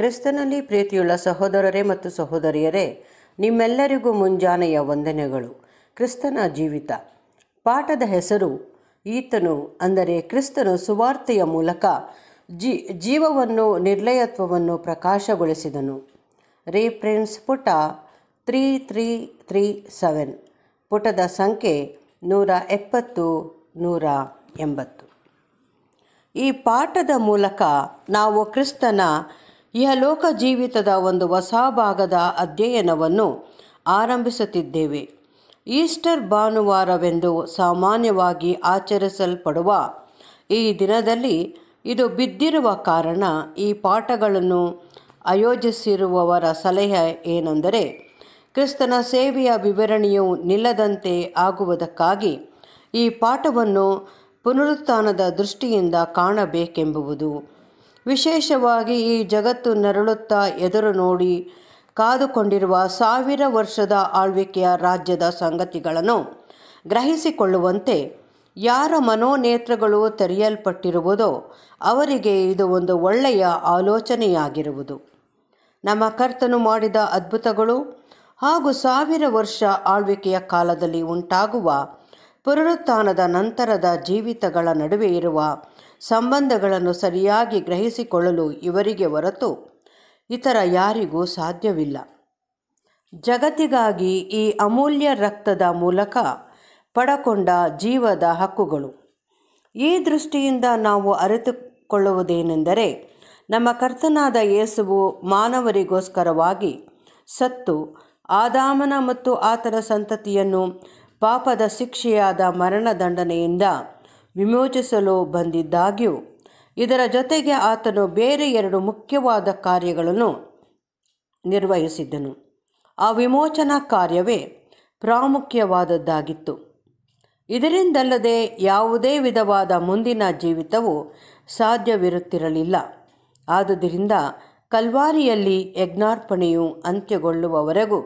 ಕ್ರಿಸ್ತನಲ್ಲಿ ಪ್ರೀತಿಯುಳ್ಳ ಸಹೋದರರೇ ಮತ್ತು ಸಹೋದರಿಯರೇ ನಿಮ್ಮೆಲ್ಲರಿಗೂ ಮುಂಜಾನೆಯ ವಂದನೆಗಳು ಕ್ರಿಸ್ತನ ಜೀವಿತ ಪಾಠದ ಹೆಸರು ಈತನು ಅಂದರೆ ಕ್ರಿಸ್ತನು ಸುವಾರ್ತೆಯ ಮೂಲಕ ಜಿ ಜೀವವನ್ನು ನಿರ್ಲಯತ್ವವನ್ನು ಪ್ರಕಾಶಗೊಳಿಸಿದನು ರೀಪ್ರಿನ್ಸ್ ಪುಟ ತ್ರೀ ತ್ರೀ ತ್ರೀ ಸೆವೆನ್ ಪುಟದ ಸಂಖ್ಯೆ ನೂರ ಎಪ್ಪತ್ತು ನೂರ ಎಂಬತ್ತು ಈ ಪಾಠದ ಮೂಲಕ ನಾವು ಕ್ರಿಸ್ತನ ಇಹಲೋಕ ಜೀವಿತದ ಒಂದು ಹೊಸ ಭಾಗದ ಅಧ್ಯಯನವನ್ನು ಆರಂಭಿಸುತ್ತಿದ್ದೇವೆ ಈಸ್ಟರ್ ಭಾನುವಾರವೆಂದು ಸಾಮಾನ್ಯವಾಗಿ ಆಚರಿಸಲ್ಪಡುವ ಈ ದಿನದಲ್ಲಿ ಇದು ಬಿದ್ದಿರುವ ಕಾರಣ ಈ ಪಾಠಗಳನ್ನು ಆಯೋಜಿಸಿರುವವರ ಸಲಹೆ ಏನೆಂದರೆ ಕ್ರಿಸ್ತನ ಸೇವೆಯ ವಿವರಣೆಯು ನಿಲ್ಲದಂತೆ ಆಗುವುದಕ್ಕಾಗಿ ಈ ಪಾಠವನ್ನು ಪುನರುತ್ಥಾನದ ದೃಷ್ಟಿಯಿಂದ ಕಾಣಬೇಕೆಂಬುವುದು ವಿಶೇಷವಾಗಿ ಈ ಜಗತ್ತು ನರಳುತ್ತಾ ಎದುರು ನೋಡಿ ಕಾದುಕೊಂಡಿರುವ ಸಾವಿರ ವರ್ಷದ ಆಳ್ವಿಕೆಯ ರಾಜ್ಯದ ಸಂಗತಿಗಳನ್ನು ಗ್ರಹಿಸಿಕೊಳ್ಳುವಂತೆ ಯಾರ ಮನೋನೇತ್ರಗಳು ತೆರೆಯಲ್ಪಟ್ಟಿರುವುದೋ ಅವರಿಗೆ ಇದು ಒಂದು ಒಳ್ಳೆಯ ಆಲೋಚನೆಯಾಗಿರುವುದು ನಮ್ಮ ಕರ್ತನು ಮಾಡಿದ ಅದ್ಭುತಗಳು ಹಾಗೂ ಸಾವಿರ ವರ್ಷ ಆಳ್ವಿಕೆಯ ಕಾಲದಲ್ಲಿ ಉಂಟಾಗುವ ಪುನರುತ್ಥಾನದ ನಂತರದ ಜೀವಿತಗಳ ನಡುವೆ ಇರುವ ಸಂಬಂಧಗಳನ್ನು ಸರಿಯಾಗಿ ಗ್ರಹಿಸಿಕೊಳ್ಳಲು ಇವರಿಗೆ ಹೊರತು ಇತರ ಯಾರಿಗೂ ಸಾಧ್ಯವಿಲ್ಲ ಜಗತ್ತಿಗಾಗಿ ಈ ಅಮೂಲ್ಯ ರಕ್ತದ ಮೂಲಕ ಪಡಕೊಂಡ ಜೀವದ ಹಕ್ಕುಗಳು ಈ ದೃಷ್ಟಿಯಿಂದ ನಾವು ಅರಿತುಕೊಳ್ಳುವುದೇನೆಂದರೆ ನಮ್ಮ ಕರ್ತನಾದ ಯೇಸುವು ಮಾನವರಿಗೋಸ್ಕರವಾಗಿ ಸತ್ತು ಆದಾಮನ ಮತ್ತು ಆತನ ಸಂತತಿಯನ್ನು ಪಾಪದ ಶಿಕ್ಷೆಯಾದ ಮರಣದಂಡನೆಯಿಂದ ವಿಮೋಚಿಸಲು ಬಂದಿದ್ದಾಗ್ಯೂ ಇದರ ಜೊತೆಗೆ ಆತನು ಬೇರೆ ಎರಡು ಮುಖ್ಯವಾದ ಕಾರ್ಯಗಳನ್ನು ನಿರ್ವಹಿಸಿದ್ದನು ಆ ವಿಮೋಚನಾ ಕಾರ್ಯವೇ ಪ್ರಾಮುಖ್ಯವಾದದ್ದಾಗಿತ್ತು ಇದರಿಂದಲ್ಲದೆ ಯಾವುದೇ ವಿಧವಾದ ಮುಂದಿನ ಜೀವಿತವು ಸಾಧ್ಯವಿರುತ್ತಿರಲಿಲ್ಲ ಆದುದರಿಂದ ಕಲ್ವಾರಿಯಲ್ಲಿ ಯಜ್ಞಾರ್ಪಣೆಯು ಅಂತ್ಯಗೊಳ್ಳುವವರೆಗೂ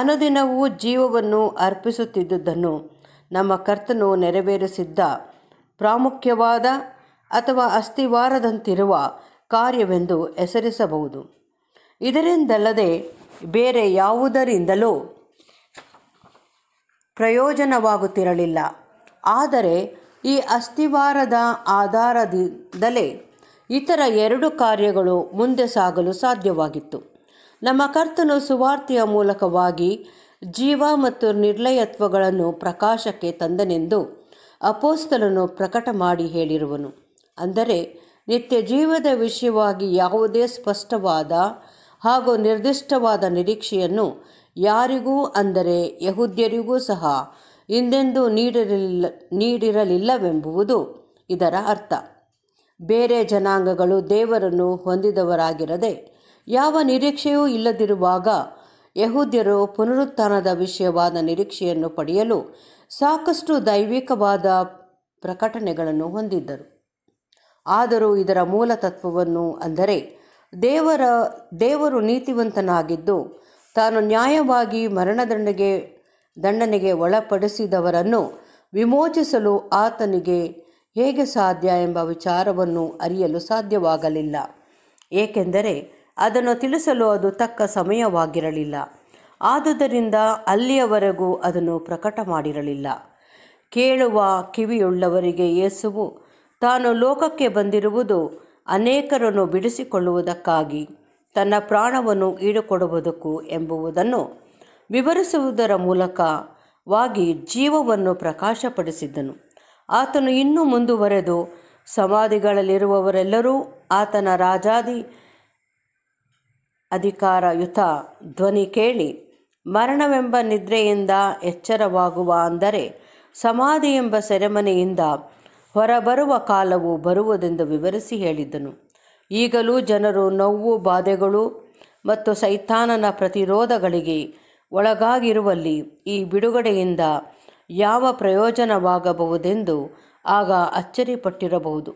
ಅನುದಿನವೂ ಜೀವವನ್ನು ಅರ್ಪಿಸುತ್ತಿದ್ದುದನ್ನು ನಮ್ಮ ಕರ್ತನು ನೆರವೇರಿಸಿದ್ದ ಪ್ರಾಮುಖ್ಯವಾದ ಅಥವಾ ಅಸ್ಥಿವಾರದಂತಿರುವ ಕಾರ್ಯವೆಂದು ಹೆಸರಿಸಬಹುದು ಇದರಿಂದಲ್ಲದೆ ಬೇರೆ ಯಾವುದರಿಂದಲೂ ಪ್ರಯೋಜನವಾಗುತ್ತಿರಲಿಲ್ಲ ಆದರೆ ಈ ಅಸ್ಥಿವಾರದ ಆಧಾರದಿಂದಲೇ ಇತರ ಎರಡು ಕಾರ್ಯಗಳು ಮುಂದೆ ಸಾಗಲು ಸಾಧ್ಯವಾಗಿತ್ತು ನಮ್ಮ ಕರ್ತನು ಸುವಾರ್ತೆಯ ಮೂಲಕವಾಗಿ ಜೀವ ಮತ್ತು ನಿರ್ಲಯತ್ವಗಳನ್ನು ಪ್ರಕಾಶಕ್ಕೆ ತಂದನೆಂದು ಅಪೋಸ್ತಲನ್ನು ಪ್ರಕಟ ಮಾಡಿ ಹೇಳಿರುವನು ಅಂದರೆ ನಿತ್ಯ ಜೀವದ ವಿಷಯವಾಗಿ ಯಾವುದೇ ಸ್ಪಷ್ಟವಾದ ಹಾಗೂ ನಿರ್ದಿಷ್ಟವಾದ ನಿರೀಕ್ಷೆಯನ್ನು ಯಾರಿಗೂ ಅಂದರೆ ಯಹೂದ್ಯರಿಗೂ ಸಹ ಹಿಂದೆಂದೂ ನೀಡಿರಲಿಲ್ಲ ನೀಡಿರಲಿಲ್ಲವೆಂಬುವುದು ಇದರ ಅರ್ಥ ಬೇರೆ ಜನಾಂಗಗಳು ದೇವರನ್ನು ಹೊಂದಿದವರಾಗಿರದೆ ಯಾವ ನಿರೀಕ್ಷೆಯೂ ಇಲ್ಲದಿರುವಾಗ ಯಹೂದ್ಯರು ಪುನರುತ್ಥಾನದ ವಿಷಯವಾದ ನಿರೀಕ್ಷೆಯನ್ನು ಪಡೆಯಲು ಸಾಕಷ್ಟು ದೈವಿಕವಾದ ಪ್ರಕಟಣೆಗಳನ್ನು ಹೊಂದಿದ್ದರು ಆದರೂ ಇದರ ಮೂಲ ತತ್ವವನ್ನು ಅಂದರೆ ದೇವರ ದೇವರು ನೀತಿವಂತನಾಗಿದ್ದು ತಾನು ನ್ಯಾಯವಾಗಿ ಮರಣದಂಡನೆಗೆ ದಂಡನೆಗೆ ಒಳಪಡಿಸಿದವರನ್ನು ವಿಮೋಚಿಸಲು ಆತನಿಗೆ ಹೇಗೆ ಸಾಧ್ಯ ಎಂಬ ವಿಚಾರವನ್ನು ಅರಿಯಲು ಸಾಧ್ಯವಾಗಲಿಲ್ಲ ಏಕೆಂದರೆ ಅದನ್ನು ತಿಳಿಸಲು ಅದು ತಕ್ಕ ಸಮಯವಾಗಿರಲಿಲ್ಲ ಆದುದರಿಂದ ಅಲ್ಲಿಯವರೆಗೂ ಅದನ್ನು ಪ್ರಕಟ ಮಾಡಿರಲಿಲ್ಲ ಕೇಳುವ ಕಿವಿಯುಳ್ಳವರಿಗೆ ಯೇಸುವು ತಾನು ಲೋಕಕ್ಕೆ ಬಂದಿರುವುದು ಅನೇಕರನ್ನು ಬಿಡಿಸಿಕೊಳ್ಳುವುದಕ್ಕಾಗಿ ತನ್ನ ಪ್ರಾಣವನ್ನು ಈಡುಕೊಡುವುದಕ್ಕೂ ಎಂಬುವುದನ್ನು ವಿವರಿಸುವುದರ ಮೂಲಕವಾಗಿ ಜೀವವನ್ನು ಪ್ರಕಾಶಪಡಿಸಿದ್ದನು ಆತನು ಇನ್ನೂ ಮುಂದುವರೆದು ಸಮಾಧಿಗಳಲ್ಲಿರುವವರೆಲ್ಲರೂ ಆತನ ರಾಜಾದಿ ಅಧಿಕಾರಯುತ ಧ್ವನಿ ಕೇಳಿ ಮರಣವೆಂಬ ನಿದ್ರೆಯಿಂದ ಎಚ್ಚರವಾಗುವ ಅಂದರೆ ಸಮಾಧಿ ಎಂಬ ಸೆರೆಮನೆಯಿಂದ ಹೊರಬರುವ ಕಾಲವು ಬರುವುದೆಂದು ವಿವರಿಸಿ ಹೇಳಿದ್ದನು ಈಗಲೂ ಜನರು ನೋವು ಬಾಧೆಗಳು ಮತ್ತು ಸೈತಾನನ ಪ್ರತಿರೋಧಗಳಿಗೆ ಒಳಗಾಗಿರುವಲ್ಲಿ ಈ ಬಿಡುಗಡೆಯಿಂದ ಯಾವ ಪ್ರಯೋಜನವಾಗಬಹುದೆಂದು ಆಗ ಅಚ್ಚರಿಪಟ್ಟಿರಬಹುದು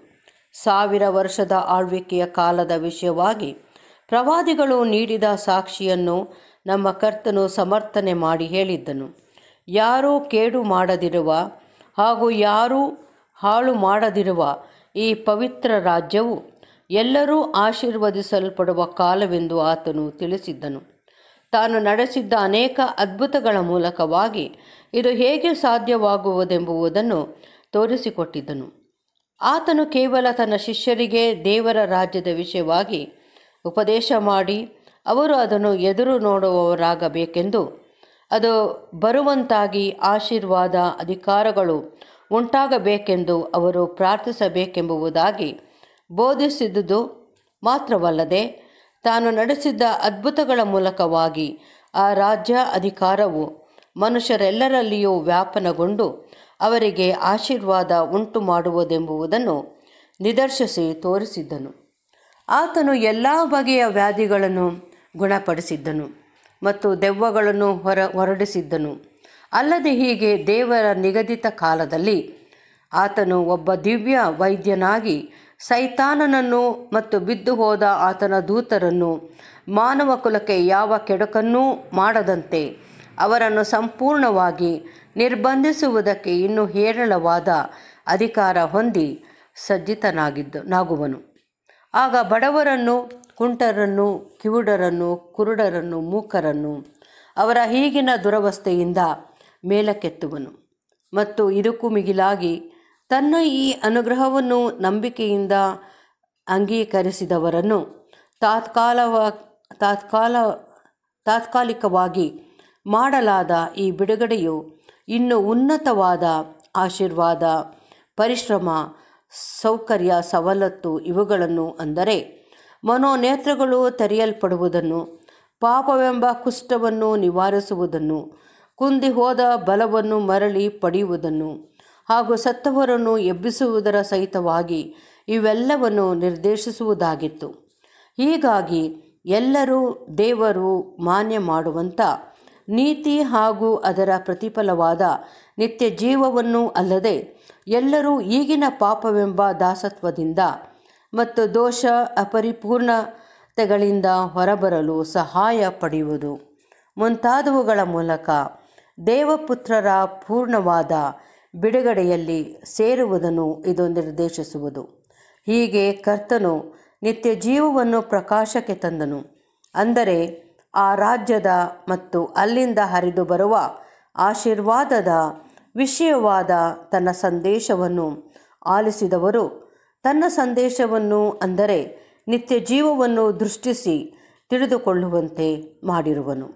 ಸಾವಿರ ವರ್ಷದ ಆಳ್ವಿಕೆಯ ಕಾಲದ ವಿಷಯವಾಗಿ ಪ್ರವಾದಿಗಳು ನೀಡಿದ ಸಾಕ್ಷಿಯನ್ನು ನಮ್ಮ ಕರ್ತನು ಸಮರ್ಥನೆ ಮಾಡಿ ಹೇಳಿದ್ದನು ಯಾರೂ ಕೇಡು ಮಾಡದಿರುವ ಹಾಗೂ ಯಾರೂ ಹಾಳು ಮಾಡದಿರುವ ಈ ಪವಿತ್ರ ರಾಜ್ಯವು ಎಲ್ಲರೂ ಆಶೀರ್ವದಿಸಲ್ಪಡುವ ಕಾಲವೆಂದು ಆತನು ತಿಳಿಸಿದ್ದನು ತಾನು ನಡೆಸಿದ್ದ ಅನೇಕ ಅದ್ಭುತಗಳ ಮೂಲಕವಾಗಿ ಇದು ಹೇಗೆ ಸಾಧ್ಯವಾಗುವುದೆಂಬುವುದನ್ನು ತೋರಿಸಿಕೊಟ್ಟಿದ್ದನು ಆತನು ಕೇವಲ ತನ್ನ ಶಿಷ್ಯರಿಗೆ ದೇವರ ರಾಜ್ಯದ ವಿಷಯವಾಗಿ ಉಪದೇಶ ಮಾಡಿ ಅವರು ಅದನ್ನು ಎದುರು ನೋಡುವವರಾಗಬೇಕೆಂದು ಅದು ಬರುವಂತಾಗಿ ಆಶೀರ್ವಾದ ಅಧಿಕಾರಗಳು ಉಂಟಾಗಬೇಕೆಂದು ಅವರು ಪ್ರಾರ್ಥಿಸಬೇಕೆಂಬುದಾಗಿ ಬೋಧಿಸಿದ್ದುದು ಮಾತ್ರವಲ್ಲದೆ ತಾನು ನಡೆಸಿದ್ದ ಅದ್ಭುತಗಳ ಮೂಲಕವಾಗಿ ಆ ರಾಜ್ಯ ಅಧಿಕಾರವು ಮನುಷ್ಯರೆಲ್ಲರಲ್ಲಿಯೂ ವ್ಯಾಪನಗೊಂಡು ಅವರಿಗೆ ಆಶೀರ್ವಾದ ಉಂಟು ಮಾಡುವುದೆಂಬುದನ್ನು ನಿದರ್ಶಿಸಿ ತೋರಿಸಿದ್ದನು ಆತನು ಎಲ್ಲ ಬಗೆಯ ವ್ಯಾಧಿಗಳನ್ನು ಗುಣಪಡಿಸಿದ್ದನು ಮತ್ತು ದೆವ್ವಗಳನ್ನು ಹೊರ ಹೊರಡಿಸಿದ್ದನು ಅಲ್ಲದೆ ಹೀಗೆ ದೇವರ ನಿಗದಿತ ಕಾಲದಲ್ಲಿ ಆತನು ಒಬ್ಬ ದಿವ್ಯ ವೈದ್ಯನಾಗಿ ಸೈತಾನನನ್ನು ಮತ್ತು ಬಿದ್ದು ಹೋದ ಆತನ ದೂತರನ್ನು ಮಾನವ ಕುಲಕ್ಕೆ ಯಾವ ಕೆಡಕನ್ನೂ ಮಾಡದಂತೆ ಅವರನ್ನು ಸಂಪೂರ್ಣವಾಗಿ ನಿರ್ಬಂಧಿಸುವುದಕ್ಕೆ ಇನ್ನೂ ಹೇರಳವಾದ ಅಧಿಕಾರ ಹೊಂದಿ ಸಜ್ಜಿತನಾಗಿದ್ದು ನಾಗುವನು ಆಗ ಬಡವರನ್ನು ಕುಂಟರನ್ನು ಕಿವುಡರನ್ನು ಕುರುಡರನ್ನು ಮೂಕರನ್ನು ಅವರ ಹೀಗಿನ ದುರವಸ್ಥೆಯಿಂದ ಮೇಲಕ್ಕೆತ್ತುವನು ಮತ್ತು ಇದಕ್ಕೂ ಮಿಗಿಲಾಗಿ ತನ್ನ ಈ ಅನುಗ್ರಹವನ್ನು ನಂಬಿಕೆಯಿಂದ ಅಂಗೀಕರಿಸಿದವರನ್ನು ತಾತ್ಕಾಲವ ತಾತ್ಕಾಲ ತಾತ್ಕಾಲಿಕವಾಗಿ ಮಾಡಲಾದ ಈ ಬಿಡುಗಡೆಯು ಇನ್ನೂ ಉನ್ನತವಾದ ಆಶೀರ್ವಾದ ಪರಿಶ್ರಮ ಸೌಕರ್ಯ ಸವಲತ್ತು ಇವುಗಳನ್ನು ಅಂದರೆ ಮನೋನೇತ್ರಗಳು ತೆರೆಯಲ್ಪಡುವುದನ್ನು ಪಾಪವೆಂಬ ಕುಷ್ಠವನ್ನು ನಿವಾರಿಸುವುದನ್ನು ಕುಂದಿ ಹೋದ ಬಲವನ್ನು ಮರಳಿ ಪಡೆಯುವುದನ್ನು ಹಾಗೂ ಸತ್ತವರನ್ನು ಎಬ್ಬಿಸುವುದರ ಸಹಿತವಾಗಿ ಇವೆಲ್ಲವನ್ನು ನಿರ್ದೇಶಿಸುವುದಾಗಿತ್ತು ಹೀಗಾಗಿ ಎಲ್ಲರೂ ದೇವರು ಮಾನ್ಯ ಮಾಡುವಂಥ ನೀತಿ ಹಾಗೂ ಅದರ ಪ್ರತಿಫಲವಾದ ನಿತ್ಯ ಜೀವವನ್ನು ಅಲ್ಲದೆ ಎಲ್ಲರೂ ಈಗಿನ ಪಾಪವೆಂಬ ದಾಸತ್ವದಿಂದ ಮತ್ತು ದೋಷ ಅಪರಿಪೂರ್ಣತೆಗಳಿಂದ ಹೊರಬರಲು ಸಹಾಯ ಪಡೆಯುವುದು ಮುಂತಾದವುಗಳ ಮೂಲಕ ದೇವಪುತ್ರರ ಪೂರ್ಣವಾದ ಬಿಡುಗಡೆಯಲ್ಲಿ ಸೇರುವುದನ್ನು ಇದು ನಿರ್ದೇಶಿಸುವುದು ಹೀಗೆ ಕರ್ತನು ನಿತ್ಯ ಜೀವವನ್ನು ಪ್ರಕಾಶಕ್ಕೆ ತಂದನು ಅಂದರೆ ಆ ರಾಜ್ಯದ ಮತ್ತು ಅಲ್ಲಿಂದ ಹರಿದು ಬರುವ ಆಶೀರ್ವಾದದ ವಿಷಯವಾದ ತನ್ನ ಸಂದೇಶವನ್ನು ಆಲಿಸಿದವರು ತನ್ನ ಸಂದೇಶವನ್ನು ಅಂದರೆ ನಿತ್ಯ ಜೀವವನ್ನು ದೃಷ್ಟಿಸಿ ತಿಳಿದುಕೊಳ್ಳುವಂತೆ ಮಾಡಿರುವನು